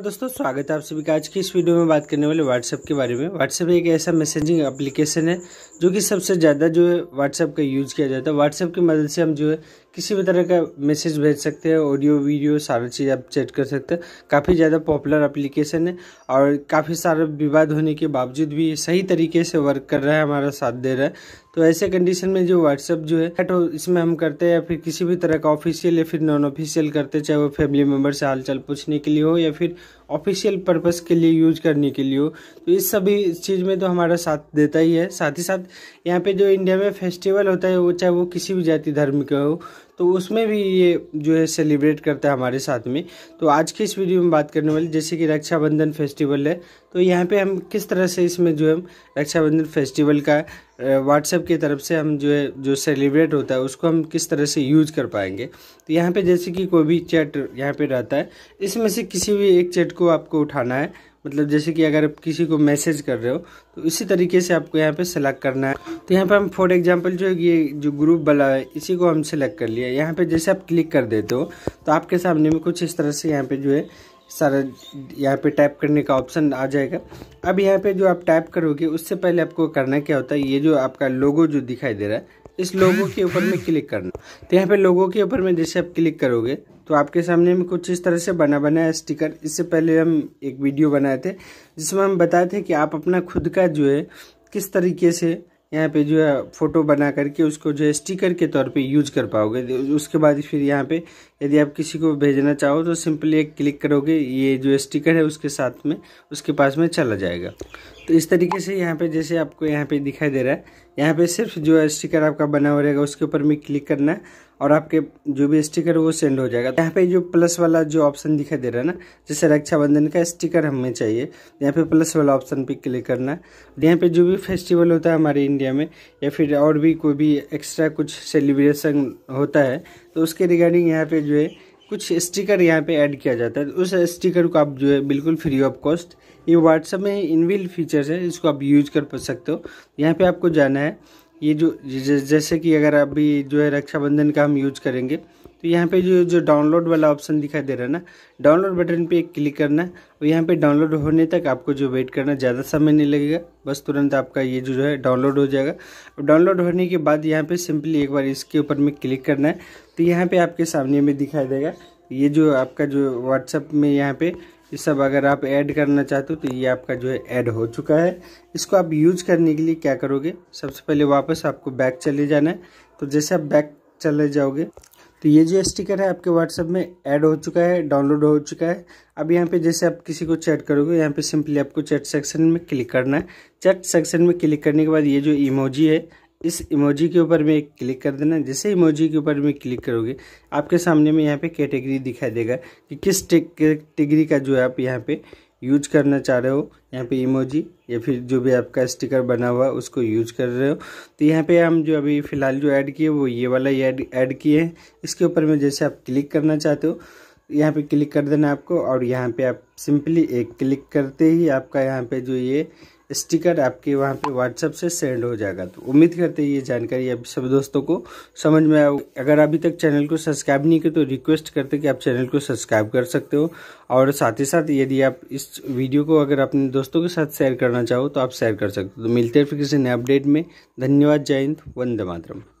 दोस्तों स्वागत है आप सभी का आज की इस वीडियो में बात करने वाले व्हाट्सएप के बारे में व्हाट्सएप एक ऐसा मैसेजिंग एप्लीकेशन है जो कि सबसे ज़्यादा जो है व्हाट्सएप का यूज़ किया जाता है व्हाट्सएप की मदद से हम जो है किसी भी तरह का मैसेज भेज सकते हैं ऑडियो वीडियो सारा चीज़ आप चैट कर सकते हैं काफ़ी ज़्यादा पॉपुलर एप्लीकेशन है और काफ़ी सारा विवाद होने के बावजूद भी सही तरीके से वर्क कर रहा है हमारा साथ दे रहा है तो ऐसे कंडीशन में जो व्हाट्सअप जो है चैट इसमें हम करते हैं या फिर किसी भी तरह का ऑफिशियल या फिर नॉन ऑफिशियल करते चाहे वो फैमिली मेम्बर से हाल पूछने के लिए हो या फिर ऑफिशियल पर्पस के लिए यूज करने के लिए हो तो इस सभी चीज़ में तो हमारा साथ देता ही है साथ ही साथ यहाँ पे जो इंडिया में फेस्टिवल होता है वो चाहे वो किसी भी जाति धर्म का हो तो उसमें भी ये जो है सेलिब्रेट करता है हमारे साथ में तो आज की इस वीडियो में बात करने वाली जैसे कि रक्षाबंधन फेस्टिवल है तो यहाँ पे हम किस तरह से इसमें जो है रक्षाबंधन फेस्टिवल का व्हाट्सएप की तरफ से हम जो है जो सेलिब्रेट होता है उसको हम किस तरह से यूज़ कर पाएंगे तो यहाँ पे जैसे कि कोई भी चैट यहाँ पे रहता है इसमें से किसी भी एक चैट को आपको उठाना है मतलब जैसे कि अगर आप किसी को मैसेज कर रहे हो तो इसी तरीके से आपको यहाँ पे सेलेक्ट करना है तो यहाँ पे हम फॉर एग्जांपल जो ये जो ग्रुप वाला है इसी को हम सेलेक्ट कर लिया यहाँ पे जैसे आप क्लिक कर देते हो तो आपके सामने में कुछ इस तरह से यहाँ पे जो है सारा यहाँ पे टाइप करने का ऑप्शन आ जाएगा अब यहाँ पर जो आप टाइप करोगे उससे पहले आपको करना क्या होता है ये जो आपका लोगो जो दिखाई दे रहा है इस लोगों के ऊपर में क्लिक करना तो यहाँ पे लोगों के ऊपर में जैसे आप क्लिक करोगे तो आपके सामने में कुछ इस तरह से बना बना है स्टिकर इससे पहले हम एक वीडियो बनाए थे जिसमें हम बताए थे कि आप अपना खुद का जो है किस तरीके से यहाँ पे जो है फ़ोटो बना करके उसको जो है स्टिकर के तौर पे यूज कर पाओगे उसके बाद फिर यहाँ पे यदि आप किसी को भेजना चाहो तो सिंपली एक क्लिक करोगे ये जो स्टिकर है उसके साथ में उसके पास में चला जाएगा तो इस तरीके से यहाँ पे जैसे आपको यहाँ पे दिखाई दे रहा है यहाँ पे सिर्फ जो स्टिकर आपका बना हुआ रहेगा उसके ऊपर में क्लिक करना और आपके जो भी स्टिकर वो सेंड हो जाएगा तो यहाँ पे जो प्लस वाला जो ऑप्शन दिखाई दे रहा है ना जैसे रक्षाबंधन का स्टिकर हमें चाहिए यहाँ पे प्लस वाला ऑप्शन पे क्लिक करना यहाँ पे जो भी फेस्टिवल होता है हमारे इंडिया में या फिर और भी कोई भी एक्स्ट्रा कुछ सेलिब्रेशन होता है तो उसके रिगार्डिंग यहाँ पे जो है कुछ स्टिकर यहाँ पे ऐड किया जाता है तो उस स्टिकर को आप जो है बिल्कुल फ्री ऑफ कॉस्ट ये व्हाट्सअप में इनविल फीचर्स है इसको आप यूज कर सकते हो यहाँ पे आपको जाना है ये जो जैसे कि अगर अभी जो है रक्षाबंधन का हम यूज करेंगे तो यहाँ पे जो जो डाउनलोड वाला ऑप्शन दिखाई दे रहा है ना डाउनलोड बटन पे क्लिक करना और यहाँ पे डाउनलोड होने तक आपको जो वेट करना ज़्यादा समय नहीं लगेगा बस तुरंत आपका ये जो है डाउनलोड हो जाएगा और डाउनलोड होने के बाद यहाँ पे सिंपली एक बार इसके ऊपर में क्लिक करना है तो यहाँ पर आपके सामने में दिखाई देगा ये जो आपका जो व्हाट्सअप में यहाँ पर ये सब अगर आप ऐड करना चाहते हो तो ये आपका जो है ऐड हो चुका है इसको आप यूज करने के लिए क्या करोगे सबसे पहले वापस आपको बैक चले जाना है तो जैसे आप बैक चले जाओगे तो ये जो स्टिकर है आपके व्हाट्सएप में ऐड हो चुका है डाउनलोड हो चुका है अब यहाँ पे जैसे आप किसी को चैट करोगे यहाँ पे सिंपली आपको चैट सेक्शन में क्लिक करना है चैट सेक्शन में क्लिक करने के बाद ये जो इमोजी है इस इमोजी के ऊपर में क्लिक कर देना जैसे इमोजी के ऊपर में क्लिक करोगे आपके सामने में यहाँ पे कैटेगरी दिखाई देगा कि किस कैटेगरी का जो है आप यहाँ पे यूज करना चाह रहे हो यहाँ पे इमोजी या फिर जो भी आपका स्टिकर बना हुआ उसको यूज कर रहे हो तो यहाँ पे हम जो अभी फ़िलहाल जो ऐड किए वो ये वाला ऐड ऐड किए हैं इसके ऊपर में जैसे आप क्लिक करना चाहते हो यहाँ पे क्लिक कर देना आपको और यहाँ पे आप सिंपली एक क्लिक करते ही आपका यहाँ पे जो ये स्टिकर आपके वहाँ पे व्हाट्सअप से सेंड हो जाएगा तो उम्मीद करते हैं ये जानकारी आप सब दोस्तों को समझ में आओ अगर अभी तक चैनल को सब्सक्राइब नहीं किया तो रिक्वेस्ट करते कि आप चैनल को सब्सक्राइब कर सकते हो और साथ ही साथ यदि आप इस वीडियो को अगर अपने दोस्तों के साथ शेयर करना चाहो तो आप शेयर कर सकते हो तो मिलते हैं फिर किसी नए अपडेट में धन्यवाद जय हिंद वंदे मातरम